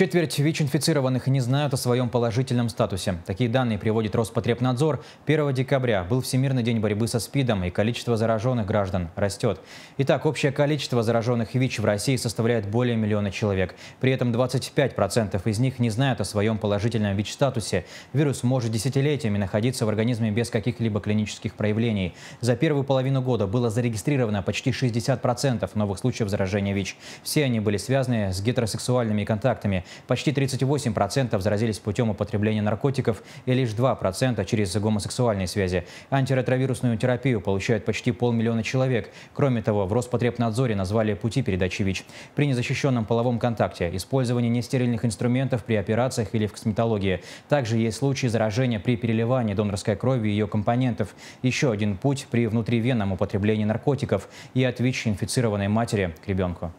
Четверть ВИЧ-инфицированных не знают о своем положительном статусе. Такие данные приводит Роспотребнадзор. 1 декабря был Всемирный день борьбы со СПИДом, и количество зараженных граждан растет. Итак, общее количество зараженных ВИЧ в России составляет более миллиона человек. При этом 25% из них не знают о своем положительном ВИЧ-статусе. Вирус может десятилетиями находиться в организме без каких-либо клинических проявлений. За первую половину года было зарегистрировано почти 60% новых случаев заражения ВИЧ. Все они были связаны с гетеросексуальными контактами. Почти 38% заразились путем употребления наркотиков и лишь 2% через гомосексуальные связи. Антиретровирусную терапию получают почти полмиллиона человек. Кроме того, в Роспотребнадзоре назвали пути передачи ВИЧ. При незащищенном половом контакте, использовании нестерильных инструментов при операциях или в косметологии. Также есть случаи заражения при переливании донорской крови и ее компонентов. Еще один путь при внутривенном употреблении наркотиков и от ВИЧ инфицированной матери к ребенку.